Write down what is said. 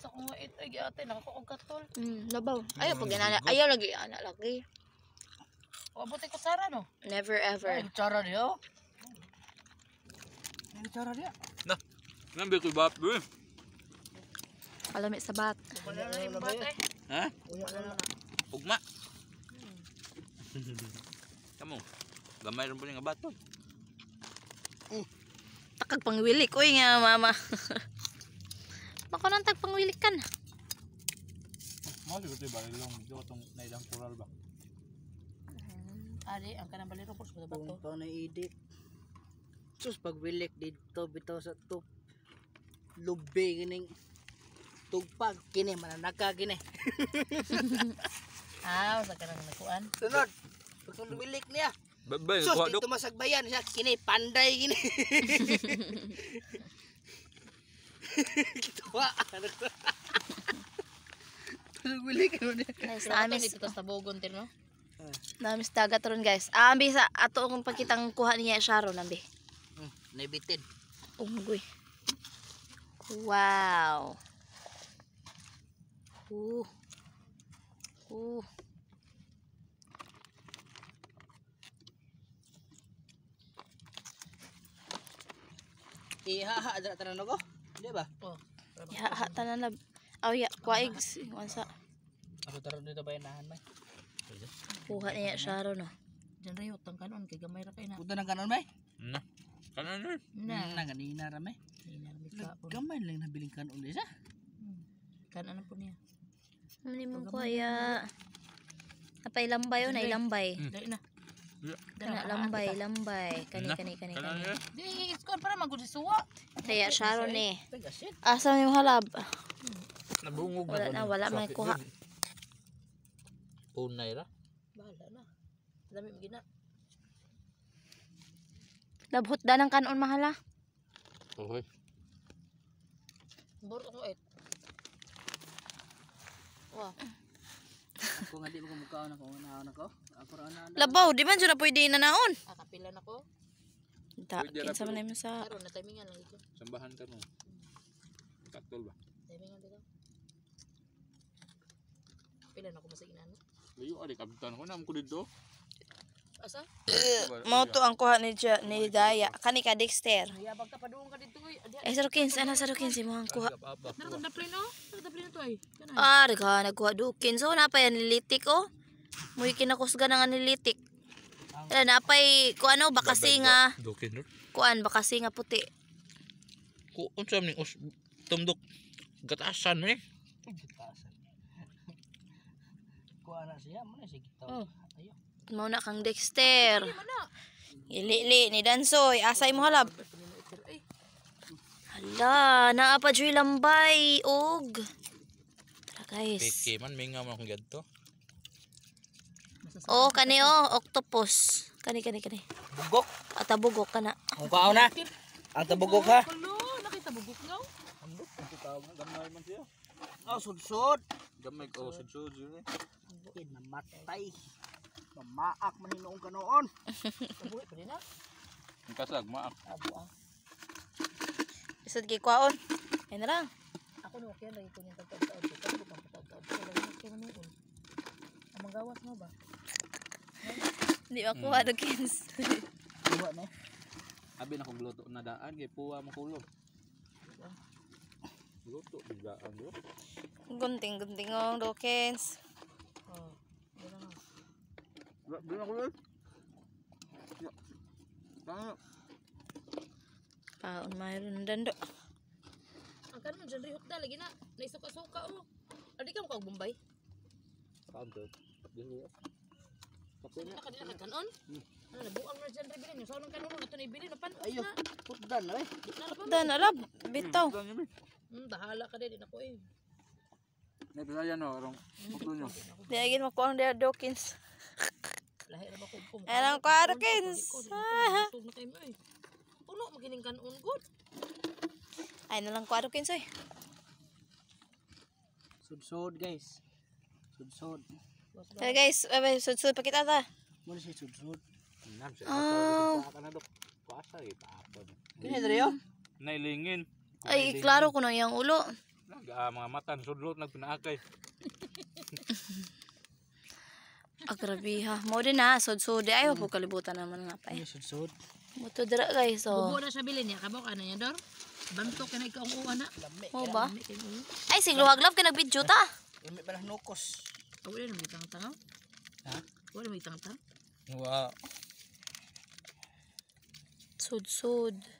sa kung wait ay ate nakakuugat tol. Mm, labaw. Mm, ayaw pag inana, ayaw ano, lagi ana lagi. Wabuti ko sara no. Never ever. Ay, sara niya. Oh. Ay, sara niya. Ah. Na. Nambi ko bat, bro. Alam sa bat. Wala na bat eh. Ha? Wala na. Ugma. Kamu. Gamay rin po nga bat tol. Takag pangwili ko nga mama. Bako nang tagpangwilik ka na. Mali ko tayo balilong. itong nailang kural ba? Mm, ari, ang kanang balilong po. Kung ito na idik. Sus, pagwilik dito, bitaw sa tup. Lubi, gining. Tugpag, kini, mananaka, kini. ah sa kanang nakuan. Sunod. pagwilik lumilik niya. Babay, Sus, dito masagbayan siya. Kini, panday, kini. Kitawa. Tuluguli ka nun. Guys, naamis. Ito tas tabogon din, no? Ah. Naamis dagat ron, guys. Ah, ambi sa ato kung pagkitang kuha niya Sharon, ambi. Hmm, naibitid. Unggoy. Wow. Uh. Uh. Ihaha, adra tanan ako. Di ba? Oh, ya, ha, tanan lab. Oh ya, kwaig. Wansa. Ako taro dito ba inahan, may? Kuha niya siya ro, no? Oh. Diyan rin utang kanon, kay gamay ra kay na. Punta ng kanon, may? Na. Kanon rin. Na. Mm, na, kanina ra, may. Gamay lang nabiling kanon ulit, ah. ha? Hmm. Kanon po niya. Ano ni mong kuya? Napailambay o, nailambay. Dali na. Ah. Kana lambay, lambay. Kani, kani, kani, kani. Di, iskon para magod suwa. Kaya Sharon eh. Asa ni halab? Nabungog wala na. Wala may kuha. Unay ra. Bahala na. Dami gina. Labhot da ng kanon mahala. Okay. Bor ko et. Wow. Ako nga di magmukha na ko na ako. Labaw, di man dyan na pwede na naon. Ah, kapila na ko. Da, kinsa man naman sa... Karoon, natimingan lang ito. Sambahan ka mo. Kaktol ba? Timingan dito. Pila na ko sa inano. Layo, alik, abitan ko na. Ang kulid do. Oh. Asa? Mao to ang kuha ni Daya. Kanika, Dexter. Ya bagta padung ka dito Eh sa Rukins, ana sa mo ang kuha. Nara tanda plano? Nara tanda plano to ay. Ah, daga nagkuha dukin. So na pa yan litik oh. Muy kinakusga ng anilitik. Ala na pay ku ano baka singa. Kuan baka singa puti. Ku unsa ni us tumdok gatasan ni. Eh. Gatasan. Kuan na siya man si kita. Oh. Ayo. Mao na kang Dexter. Ilili ni Dansoy, asay mo halab. Hala, naa pa joy lambay og. Tara guys. Piki man mingaw man kung gadto oh, kani oh, octopus. Kani, kani, kani. Bugok. Ata bugok kana. na. Ang kaon na. Ang tabugok ha. Nakita bugok nga. Oh. Ang tawag mo, gamay man siya. Oh, sudsod. Gamay ko, oh, sudsod yun eh. Namatay. Mamaak man yung noong kanoon. Tabuhi pa rin ha. kasag, maak. Abo ah. Isod kay kwaon. Yan na lang. Ako no, kaya lagi ko niyang tagtagtaon. ko pang tagtagtaon. Kaya lagi ko niyang tagtagtaon. magawas mo ba? Hindi ako hmm. ano kins. Puwa no? Abi na kong luto na daan kay puwa makulo. Luto daan yo. Gunting-gunting ang dokens. kins oh, Bila ko yun? Tama. Paon mayroon dando. Ang kanon dyan rihok da lagi na. Naisuka-suka oh. Adi ka mo kag Bombay? Saan Dili yo. Kape na. Kadila ka kanon. Ano na buang na diyan dre bilin. Sa unang kanon ato ni bilin pan. Ayo. Putdan na eh. Putdan na lab. Bitaw. Hmm, dahala ka din ako eh. Nabisayan no, rong. Muklo nyo. Diagin mo ko ang dia Dawkins. Lahir ba ko. Anong Dawkins? Puno magining kanon good. Ay na lang ko Dawkins oy. Sudsod guys. Sudsod. Hey eh, guys, abay eh, sud sud kita ta. Mo si sud Nam sa ka na dok. Kuasa gi paapod. Kini drio? Nailingin. Ay, klaro ko na yang ulo. Nag uh, mga mata sudlot nagpinaakay. Agrabi ah, ha. Mo din na sudsud ay hmm. po kalibutan naman nga pa. Eh. Sud-sud. Muto dira guys so. Oh. Bubo na sa bilin niya kabo ka na niya dor. Bantok ka na ikaw ang uwa na. Mo ba? Ay sigluhag love ka nag-video ta. Imi pala nukos. Wala na may tangtang? Ha? Wala na may tangtang? Wow. Sud-sud.